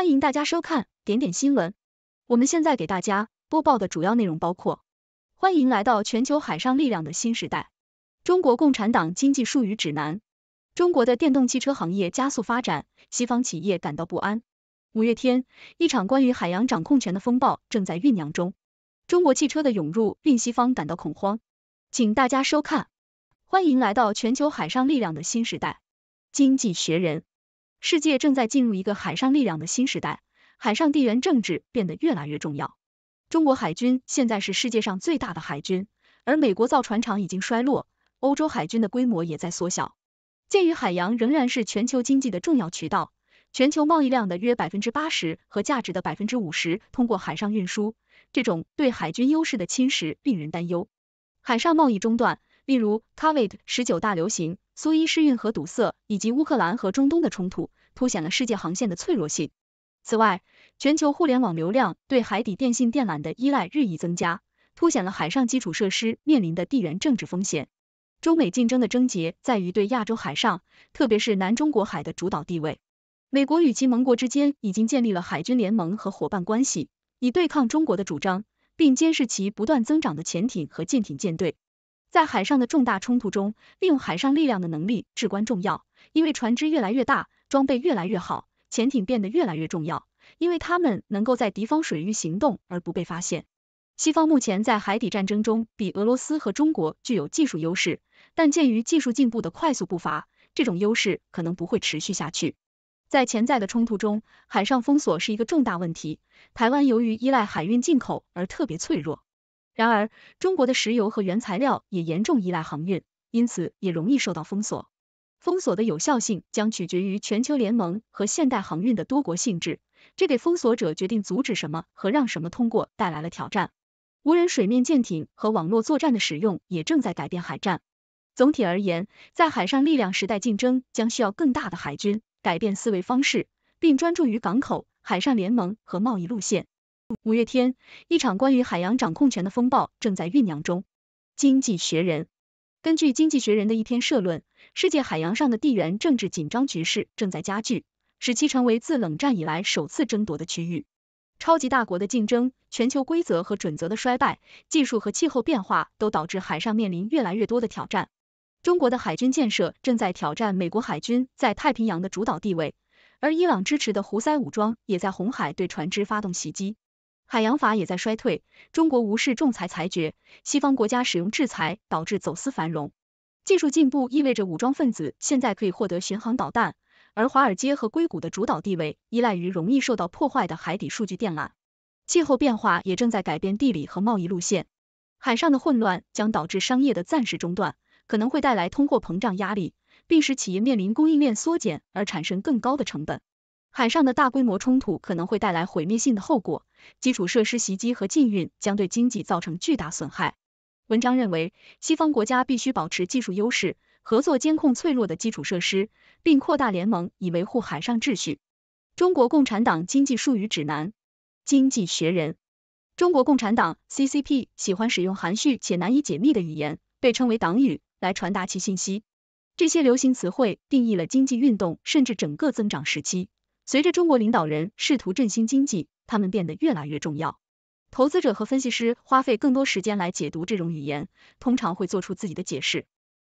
欢迎大家收看点点新闻。我们现在给大家播报的主要内容包括：欢迎来到全球海上力量的新时代，中国共产党经济术语指南，中国的电动汽车行业加速发展，西方企业感到不安。五月天，一场关于海洋掌控权的风暴正在酝酿中，中国汽车的涌入令西方感到恐慌。请大家收看，欢迎来到全球海上力量的新时代，《经济学人》。世界正在进入一个海上力量的新时代，海上地缘政治变得越来越重要。中国海军现在是世界上最大的海军，而美国造船厂已经衰落，欧洲海军的规模也在缩小。鉴于海洋仍然是全球经济的重要渠道，全球贸易量的约百分之八十和价值的百分之五十通过海上运输，这种对海军优势的侵蚀令人担忧。海上贸易中断。例如，Covid 十九大流行、苏伊士运河堵塞以及乌克兰和中东的冲突，凸显了世界航线的脆弱性。此外，全球互联网流量对海底电信电缆的依赖日益增加，凸显了海上基础设施面临的地缘政治风险。中美竞争的症结在于对亚洲海上，特别是南中国海的主导地位。美国与其盟国之间已经建立了海军联盟和伙伴关系，以对抗中国的主张，并监视其不断增长的潜艇和舰艇舰队。在海上的重大冲突中，利用海上力量的能力至关重要，因为船只越来越大，装备越来越好，潜艇变得越来越重要，因为它们能够在敌方水域行动而不被发现。西方目前在海底战争中比俄罗斯和中国具有技术优势，但鉴于技术进步的快速步伐，这种优势可能不会持续下去。在潜在的冲突中，海上封锁是一个重大问题。台湾由于依赖海运进口而特别脆弱。然而，中国的石油和原材料也严重依赖航运，因此也容易受到封锁。封锁的有效性将取决于全球联盟和现代航运的多国性质，这给封锁者决定阻止什么和让什么通过带来了挑战。无人水面舰艇和网络作战的使用也正在改变海战。总体而言，在海上力量时代，竞争将需要更大的海军，改变思维方式，并专注于港口、海上联盟和贸易路线。五月天，一场关于海洋掌控权的风暴正在酝酿中。经济学人根据经济学人的一篇社论，世界海洋上的地缘政治紧张局势正在加剧，使其成为自冷战以来首次争夺的区域。超级大国的竞争、全球规则和准则的衰败、技术和气候变化都导致海上面临越来越多的挑战。中国的海军建设正在挑战美国海军在太平洋的主导地位，而伊朗支持的胡塞武装也在红海对船只发动袭击。海洋法也在衰退，中国无视仲裁裁决，西方国家使用制裁导致走私繁荣。技术进步意味着武装分子现在可以获得巡航导弹，而华尔街和硅谷的主导地位依赖于容易受到破坏的海底数据电缆。气候变化也正在改变地理和贸易路线，海上的混乱将导致商业的暂时中断，可能会带来通货膨胀压力，并使企业面临供应链缩减而产生更高的成本。海上的大规模冲突可能会带来毁灭性的后果，基础设施袭击和禁运将对经济造成巨大损害。文章认为，西方国家必须保持技术优势，合作监控脆弱的基础设施，并扩大联盟以维护海上秩序。中国共产党经济术语指南，《经济学人》中国共产党 （CCP） 喜欢使用含蓄且难以解密的语言，被称为党语，来传达其信息。这些流行词汇定义了经济运动，甚至整个增长时期。随着中国领导人试图振兴经济，他们变得越来越重要。投资者和分析师花费更多时间来解读这种语言，通常会做出自己的解释。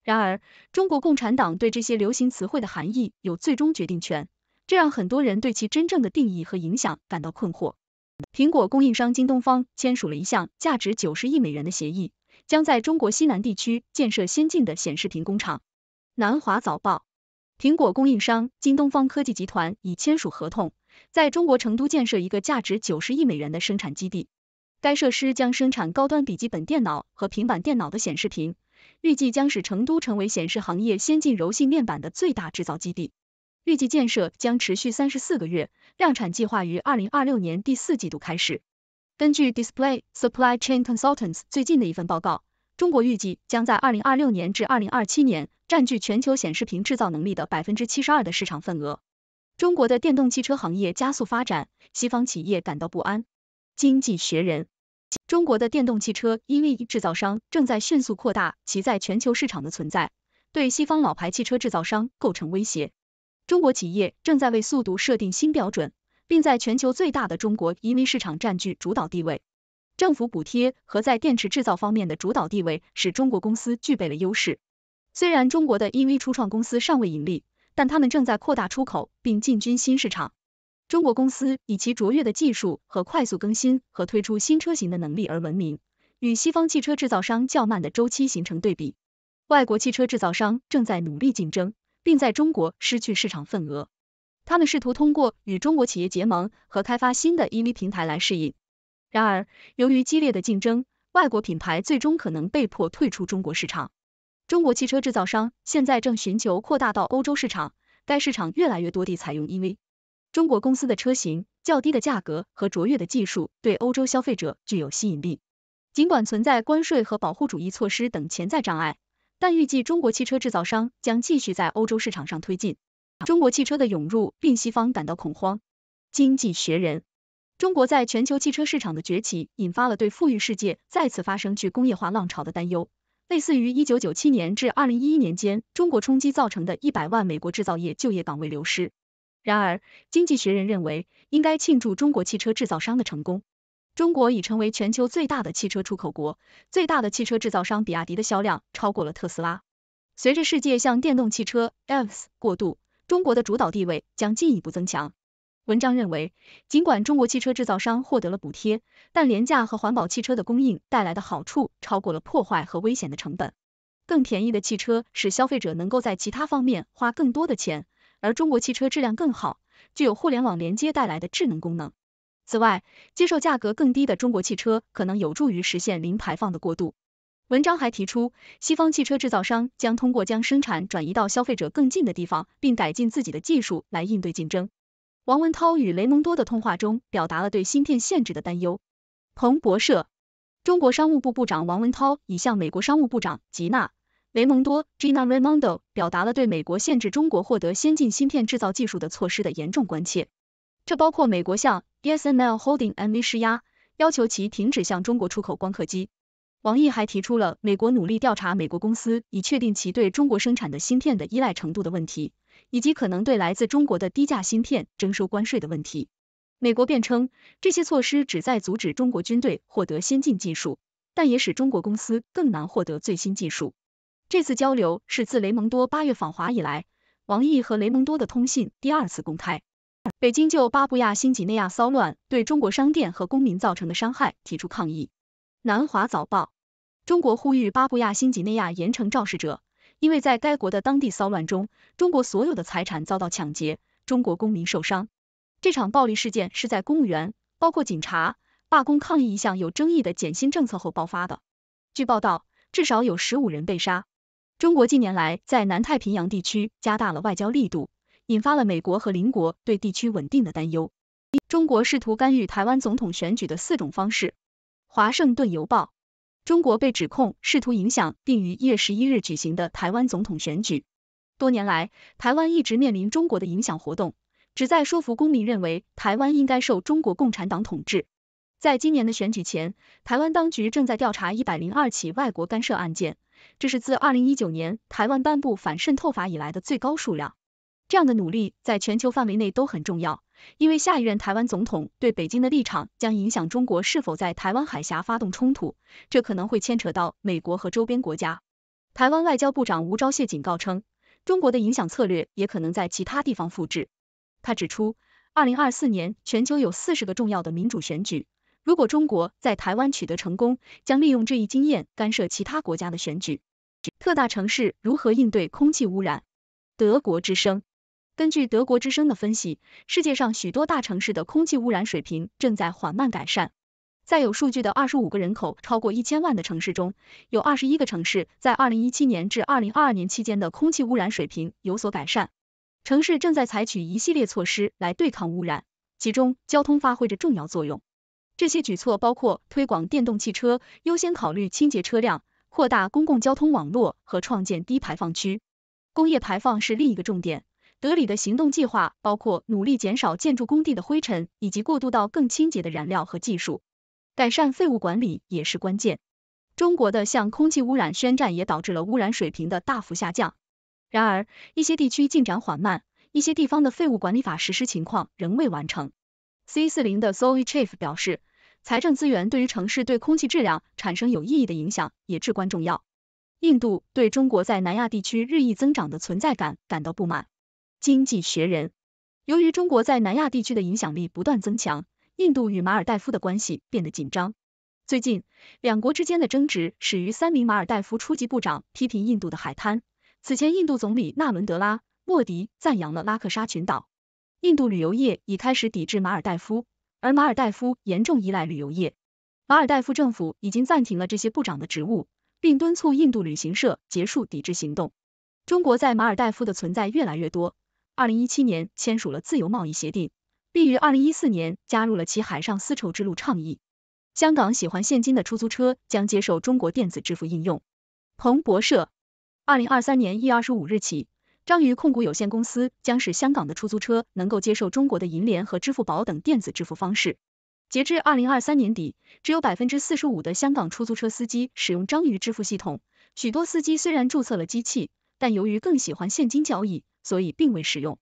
然而，中国共产党对这些流行词汇的含义有最终决定权，这让很多人对其真正的定义和影响感到困惑。苹果供应商京东方签署了一项价值九十亿美元的协议，将在中国西南地区建设先进的显示屏工厂。南华早报。苹果供应商京东方科技集团已签署合同，在中国成都建设一个价值九十亿美元的生产基地。该设施将生产高端笔记本电脑和平板电脑的显示屏，预计将使成都成为显示行业先进柔性面板的最大制造基地。预计建设将持续三十四个月，量产计划于二零二六年第四季度开始。根据 Display Supply Chain Consultants 最近的一份报告。中国预计将在二零二六年至二零二七年占据全球显示屏制造能力的百分之七十二的市场份额。中国的电动汽车行业加速发展，西方企业感到不安。《经济学人》中国的电动汽车 EV 制造商正在迅速扩大其在全球市场的存在，对西方老牌汽车制造商构成威胁。中国企业正在为速度设定新标准，并在全球最大的中国 EV 市场占据主导地位。政府补贴和在电池制造方面的主导地位使中国公司具备了优势。虽然中国的 EV 初创公司尚未盈利，但他们正在扩大出口并进军新市场。中国公司以其卓越的技术和快速更新和推出新车型的能力而闻名，与西方汽车制造商较慢的周期形成对比。外国汽车制造商正在努力竞争，并在中国失去市场份额。他们试图通过与中国企业结盟和开发新的 EV 平台来适应。然而，由于激烈的竞争，外国品牌最终可能被迫退出中国市场。中国汽车制造商现在正寻求扩大到欧洲市场，该市场越来越多地采用 EV。中国公司的车型、较低的价格和卓越的技术对欧洲消费者具有吸引力。尽管存在关税和保护主义措施等潜在障碍，但预计中国汽车制造商将继续在欧洲市场上推进。中国汽车的涌入令西方感到恐慌，《经济学人》。中国在全球汽车市场的崛起，引发了对富裕世界再次发生去工业化浪潮的担忧，类似于1997年至2011年间中国冲击造成的一百万美国制造业就业岗位流失。然而，经济学人认为应该庆祝中国汽车制造商的成功。中国已成为全球最大的汽车出口国，最大的汽车制造商比亚迪的销量超过了特斯拉。随着世界向电动汽车 EVs 过渡，中国的主导地位将进一步增强。文章认为，尽管中国汽车制造商获得了补贴，但廉价和环保汽车的供应带来的好处超过了破坏和危险的成本。更便宜的汽车使消费者能够在其他方面花更多的钱，而中国汽车质量更好，具有互联网连接带来的智能功能。此外，接受价格更低的中国汽车可能有助于实现零排放的过渡。文章还提出，西方汽车制造商将通过将生产转移到消费者更近的地方，并改进自己的技术来应对竞争。王文涛与雷蒙多的通话中表达了对芯片限制的担忧。彭博社，中国商务部部长王文涛已向美国商务部长吉娜·雷蒙多 （Gina Raimondo） 表达了对美国限制中国获得先进芯片制造技术的措施的严重关切。这包括美国向 d s n l Holding NV 施压，要求其停止向中国出口光刻机。王毅还提出了美国努力调查美国公司，以确定其对中国生产的芯片的依赖程度的问题。以及可能对来自中国的低价芯片征收关税的问题，美国辩称这些措施旨在阻止中国军队获得先进技术，但也使中国公司更难获得最新技术。这次交流是自雷蒙多八月访华以来，王毅和雷蒙多的通信第二次公开。北京就巴布亚新几内亚骚乱对中国商店和公民造成的伤害提出抗议。南华早报：中国呼吁巴布亚新几内亚严惩肇事者。因为在该国的当地骚乱中，中国所有的财产遭到抢劫，中国公民受伤。这场暴力事件是在公务员，包括警察，罢工抗议一项有争议的减薪政策后爆发的。据报道，至少有十五人被杀。中国近年来在南太平洋地区加大了外交力度，引发了美国和邻国对地区稳定的担忧。中国试图干预台湾总统选举的四种方式，《华盛顿邮报》。中国被指控试图影响并于一月十一日举行的台湾总统选举。多年来，台湾一直面临中国的影响活动，旨在说服公民认为台湾应该受中国共产党统治。在今年的选举前，台湾当局正在调查一百零二起外国干涉案件，这是自二零一九年台湾颁布反渗透法以来的最高数量。这样的努力在全球范围内都很重要，因为下一任台湾总统对北京的立场将影响中国是否在台湾海峡发动冲突，这可能会牵扯到美国和周边国家。台湾外交部长吴钊燮警告称，中国的影响策略也可能在其他地方复制。他指出，二零二四年全球有四十个重要的民主选举，如果中国在台湾取得成功，将利用这一经验干涉其他国家的选举。特大城市如何应对空气污染？德国之声。根据德国之声的分析，世界上许多大城市的空气污染水平正在缓慢改善。在有数据的二十五个人口超过一千万的城市中，有二十一个城市在二零一七年至二零二二年期间的空气污染水平有所改善。城市正在采取一系列措施来对抗污染，其中交通发挥着重要作用。这些举措包括推广电动汽车、优先考虑清洁车辆、扩大公共交通网络和创建低排放区。工业排放是另一个重点。德里的行动计划包括努力减少建筑工地的灰尘，以及过渡到更清洁的燃料和技术。改善废物管理也是关键。中国的向空气污染宣战也导致了污染水平的大幅下降。然而，一些地区进展缓慢，一些地方的废物管理法实施情况仍未完成。C 四零的 s o e Chief 表示，财政资源对于城市对空气质量产生有意义的影响也至关重要。印度对中国在南亚地区日益增长的存在感感到不满。《经济学人》：由于中国在南亚地区的影响力不断增强，印度与马尔代夫的关系变得紧张。最近，两国之间的争执始于三名马尔代夫初级部长批评印度的海滩。此前，印度总理纳伦德拉·莫迪赞扬了拉克沙群岛。印度旅游业已开始抵制马尔代夫，而马尔代夫严重依赖旅游业。马尔代夫政府已经暂停了这些部长的职务，并敦促印度旅行社结束抵制行动。中国在马尔代夫的存在越来越多。二零一七年签署了自由贸易协定，并于二零一四年加入了其海上丝绸之路倡议。香港喜欢现金的出租车将接受中国电子支付应用。彭博社，二零二三年一月二十五日起，章鱼控股有限公司将使香港的出租车能够接受中国的银联和支付宝等电子支付方式。截至二零二三年底，只有百分之四十五的香港出租车司机使用章鱼支付系统。许多司机虽然注册了机器。但由于更喜欢现金交易，所以并未使用。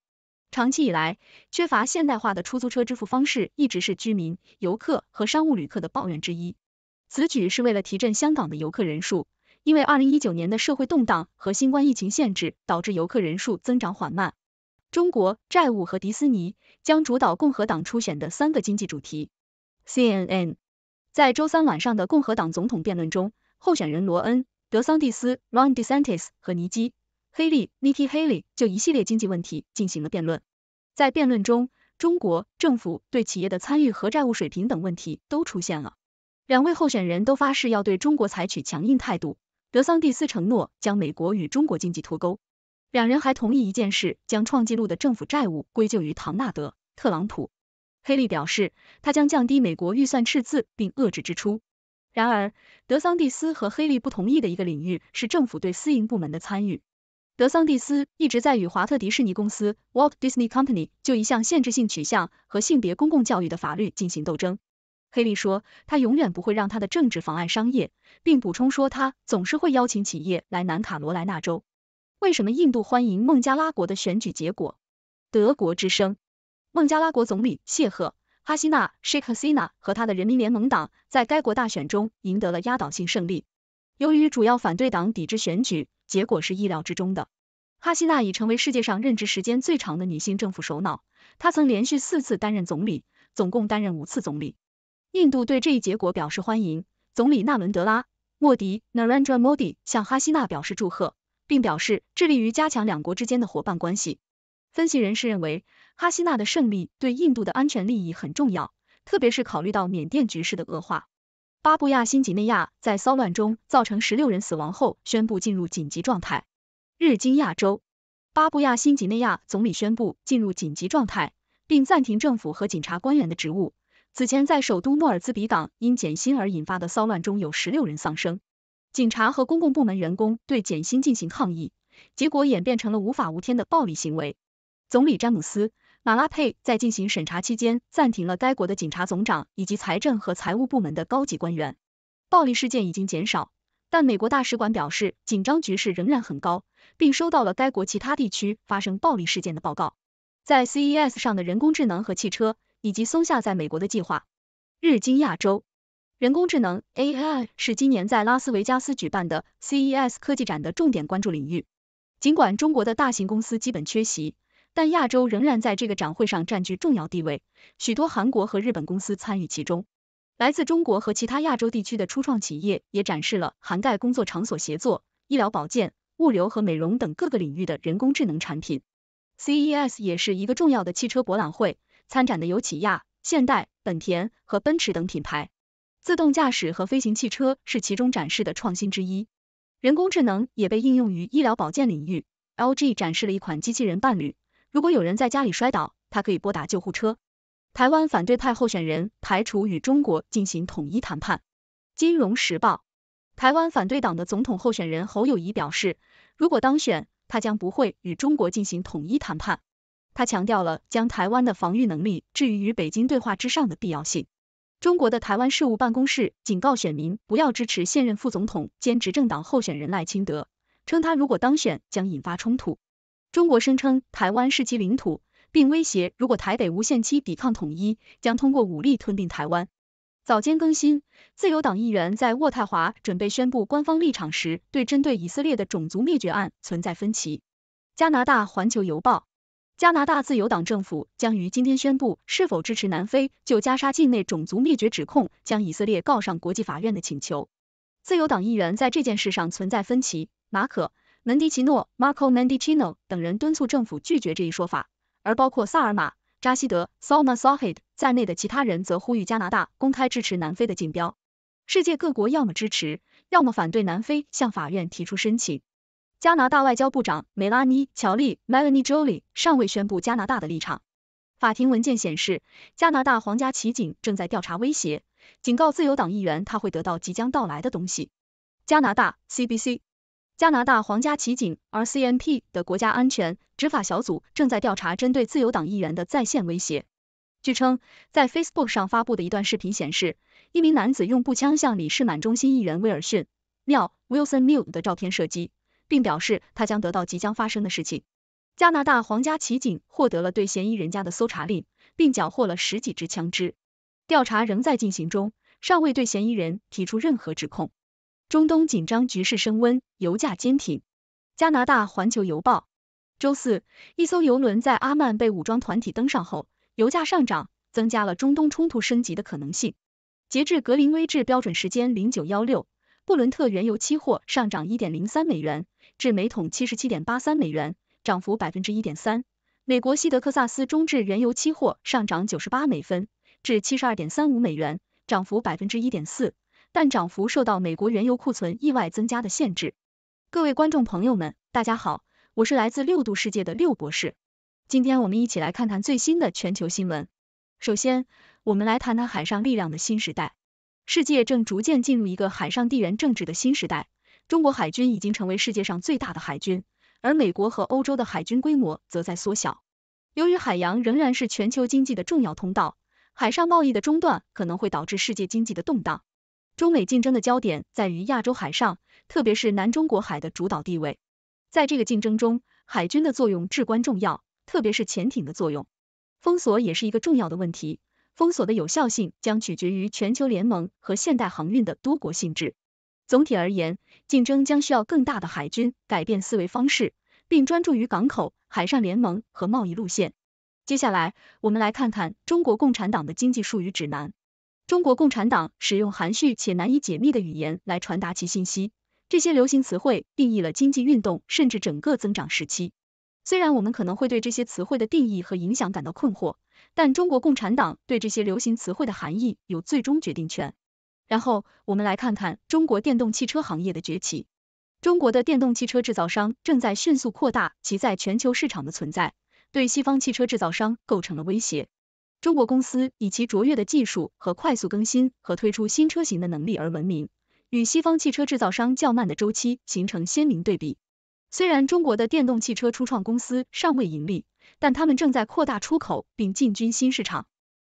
长期以来，缺乏现代化的出租车支付方式一直是居民、游客和商务旅客的抱怨之一。此举是为了提振香港的游客人数，因为二零一九年的社会动荡和新冠疫情限制导致游客人数增长缓慢。中国、债务和迪士尼将主导共和党初选的三个经济主题。CNN 在周三晚上的共和党总统辩论中，候选人罗恩·德桑蒂斯 （Ron DeSantis） 和尼基。黑利，Nikki Haley 就一系列经济问题进行了辩论。在辩论中，中国政府对企业的参与和债务水平等问题都出现了。两位候选人都发誓要对中国采取强硬态度。德桑蒂斯承诺将美国与中国经济脱钩。两人还同意一件事：将创纪录的政府债务归咎于唐纳德·特朗普。黑利表示，他将降低美国预算赤字并遏制支出。然而，德桑蒂斯和黑利不同意的一个领域是政府对私营部门的参与。德桑蒂斯一直在与华特迪士尼公司 Walt Disney Company 就一项限制性取向和性别公共教育的法律进行斗争。黑利说，他永远不会让他的政治妨碍商业，并补充说他总是会邀请企业来南卡罗来纳州。为什么印度欢迎孟加拉国的选举结果？德国之声：孟加拉国总理谢赫·哈希娜 Sheikh Hasina 和他的人民联盟党在该国大选中赢得了压倒性胜利。由于主要反对党抵制选举，结果是意料之中的。哈希娜已成为世界上任职时间最长的女性政府首脑，她曾连续四次担任总理，总共担任五次总理。印度对这一结果表示欢迎，总理纳伦德拉·莫迪 （Narendra Modi） 向哈希娜表示祝贺，并表示致力于加强两国之间的伙伴关系。分析人士认为，哈希娜的胜利对印度的安全利益很重要，特别是考虑到缅甸局势的恶化。巴布亚新几内亚在骚乱中造成十六人死亡后，宣布进入紧急状态。日经亚洲，巴布亚新几内亚总理宣布进入紧急状态，并暂停政府和警察官员的职务。此前，在首都诺尔兹比港因减薪而引发的骚乱中有十六人丧生，警察和公共部门员工对减薪进行抗议，结果演变成了无法无天的暴力行为。总理詹姆斯。马拉佩在进行审查期间暂停了该国的警察总长以及财政和财务部门的高级官员。暴力事件已经减少，但美国大使馆表示紧张局势仍然很高，并收到了该国其他地区发生暴力事件的报告。在 CES 上的人工智能和汽车，以及松下在美国的计划。日经亚洲人工智能 AI 是今年在拉斯维加斯举办的 CES 科技展的重点关注领域。尽管中国的大型公司基本缺席。但亚洲仍然在这个展会上占据重要地位，许多韩国和日本公司参与其中。来自中国和其他亚洲地区的初创企业也展示了涵盖工作场所协作、医疗保健、物流和美容等各个领域的人工智能产品。CES 也是一个重要的汽车博览会，参展的有起亚、现代、本田和奔驰等品牌。自动驾驶和飞行汽车是其中展示的创新之一。人工智能也被应用于医疗保健领域，LG 展示了一款机器人伴侣。如果有人在家里摔倒，他可以拨打救护车。台湾反对派候选人排除与中国进行统一谈判。金融时报，台湾反对党的总统候选人侯友谊表示，如果当选，他将不会与中国进行统一谈判。他强调了将台湾的防御能力置于与北京对话之上的必要性。中国的台湾事务办公室警告选民不要支持现任副总统兼执政党候选人赖清德，称他如果当选将引发冲突。中国声称台湾是其领土，并威胁如果台北无限期抵抗统一，将通过武力吞并台湾。早间更新，自由党议员在渥太华准备宣布官方立场时，对针对以色列的种族灭绝案存在分歧。加拿大环球邮报，加拿大自由党政府将于今天宣布是否支持南非就加沙境内种族灭绝指控将以色列告上国际法院的请求。自由党议员在这件事上存在分歧。马可。门迪奇诺 Marco Mendicino 等人敦促政府拒绝这一说法，而包括萨尔马扎西德 s a l m a s o a h i d 在内的其他人则呼吁加拿大公开支持南非的竞标。世界各国要么支持，要么反对南非向法院提出申请。加拿大外交部长梅拉尼·乔利 Melanie j o l e 尚未宣布加拿大的立场。法庭文件显示，加拿大皇家骑警正在调查威胁，警告自由党议员他会得到即将到来的东西。加拿大 CBC。加拿大皇家骑警 RCMP 的国家安全执法小组正在调查针对自由党议员的在线威胁。据称，在 Facebook 上发布的一段视频显示，一名男子用步枪向李士满中心议员威尔逊妙 Wilson Mew 的照片射击，并表示他将得到即将发生的事情。加拿大皇家骑警获得了对嫌疑人家的搜查令，并缴获了十几支枪支。调查仍在进行中，尚未对嫌疑人提出任何指控。中东紧张局势升温，油价坚挺。加拿大环球邮报周四，一艘油轮在阿曼被武装团体登上后，油价上涨，增加了中东冲突升级的可能性。截至格林威治标准时间零九幺六，布伦特原油期货上涨一点零三美元，至每桶七十七点八三美元，涨幅百分之一点三。美国西德克萨斯中质原油期货上涨九十八美分，至七十二点三五美元，涨幅百分之一点四。但涨幅受到美国原油库存意外增加的限制。各位观众朋友们，大家好，我是来自六度世界的六博士。今天我们一起来看看最新的全球新闻。首先，我们来谈谈海上力量的新时代。世界正逐渐进入一个海上地缘政治的新时代。中国海军已经成为世界上最大的海军，而美国和欧洲的海军规模则在缩小。由于海洋仍然是全球经济的重要通道，海上贸易的中断可能会导致世界经济的动荡。中美竞争的焦点在于亚洲海上，特别是南中国海的主导地位。在这个竞争中，海军的作用至关重要，特别是潜艇的作用。封锁也是一个重要的问题，封锁的有效性将取决于全球联盟和现代航运的多国性质。总体而言，竞争将需要更大的海军，改变思维方式，并专注于港口、海上联盟和贸易路线。接下来，我们来看看中国共产党的经济术语指南。中国共产党使用含蓄且难以解密的语言来传达其信息，这些流行词汇定义了经济运动甚至整个增长时期。虽然我们可能会对这些词汇的定义和影响感到困惑，但中国共产党对这些流行词汇的含义有最终决定权。然后我们来看看中国电动汽车行业的崛起。中国的电动汽车制造商正在迅速扩大其在全球市场的存在，对西方汽车制造商构成了威胁。中国公司以其卓越的技术和快速更新和推出新车型的能力而闻名，与西方汽车制造商较慢的周期形成鲜明对比。虽然中国的电动汽车初创公司尚未盈利，但他们正在扩大出口并进军新市场。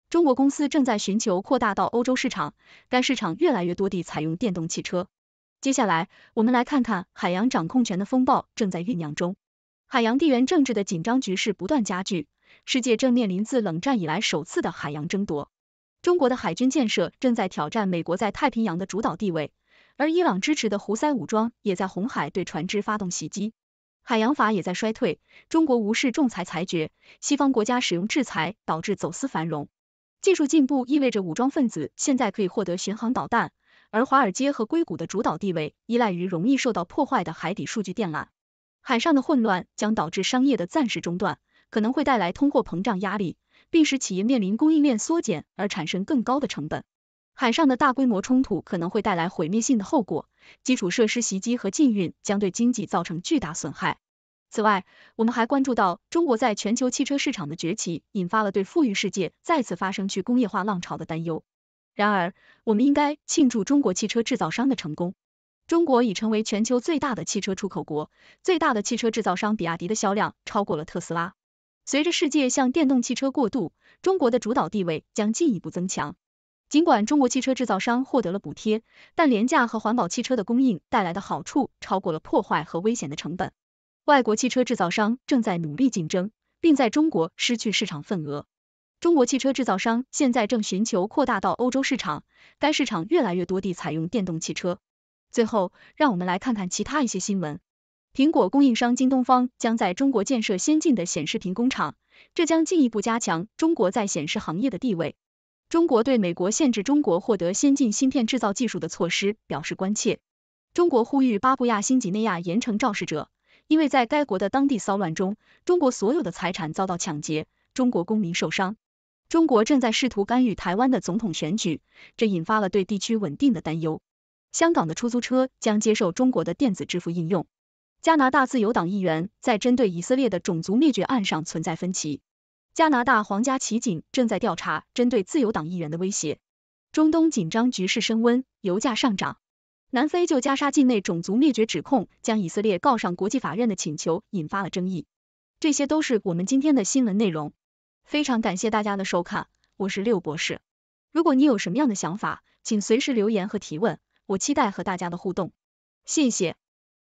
中国公司正在寻求扩大到欧洲市场，该市场越来越多地采用电动汽车。接下来，我们来看看海洋掌控权的风暴正在酝酿中，海洋地缘政治的紧张局势不断加剧。世界正面临自冷战以来首次的海洋争夺，中国的海军建设正在挑战美国在太平洋的主导地位，而伊朗支持的胡塞武装也在红海对船只发动袭击。海洋法也在衰退，中国无视仲裁裁决，西方国家使用制裁导致走私繁荣。技术进步意味着武装分子现在可以获得巡航导弹，而华尔街和硅谷的主导地位依赖于容易受到破坏的海底数据电缆。海上的混乱将导致商业的暂时中断。可能会带来通货膨胀压力，并使企业面临供应链缩减而产生更高的成本。海上的大规模冲突可能会带来毁灭性的后果，基础设施袭击和禁运将对经济造成巨大损害。此外，我们还关注到中国在全球汽车市场的崛起，引发了对富裕世界再次发生去工业化浪潮的担忧。然而，我们应该庆祝中国汽车制造商的成功。中国已成为全球最大的汽车出口国，最大的汽车制造商比亚迪的销量超过了特斯拉。随着世界向电动汽车过渡，中国的主导地位将进一步增强。尽管中国汽车制造商获得了补贴，但廉价和环保汽车的供应带来的好处超过了破坏和危险的成本。外国汽车制造商正在努力竞争，并在中国失去市场份额。中国汽车制造商现在正寻求扩大到欧洲市场，该市场越来越多地采用电动汽车。最后，让我们来看看其他一些新闻。苹果供应商京东方将在中国建设先进的显示屏工厂，这将进一步加强中国在显示行业的地位。中国对美国限制中国获得先进芯片制造技术的措施表示关切。中国呼吁巴布亚新几内亚严惩肇事者，因为在该国的当地骚乱中，中国所有的财产遭到抢劫，中国公民受伤。中国正在试图干预台湾的总统选举，这引发了对地区稳定的担忧。香港的出租车将接受中国的电子支付应用。加拿大自由党议员在针对以色列的种族灭绝案上存在分歧。加拿大皇家骑警正在调查针对自由党议员的威胁。中东紧张局势升温，油价上涨。南非就加沙境内种族灭绝指控将以色列告上国际法院的请求引发了争议。这些都是我们今天的新闻内容。非常感谢大家的收看，我是六博士。如果你有什么样的想法，请随时留言和提问，我期待和大家的互动。谢谢。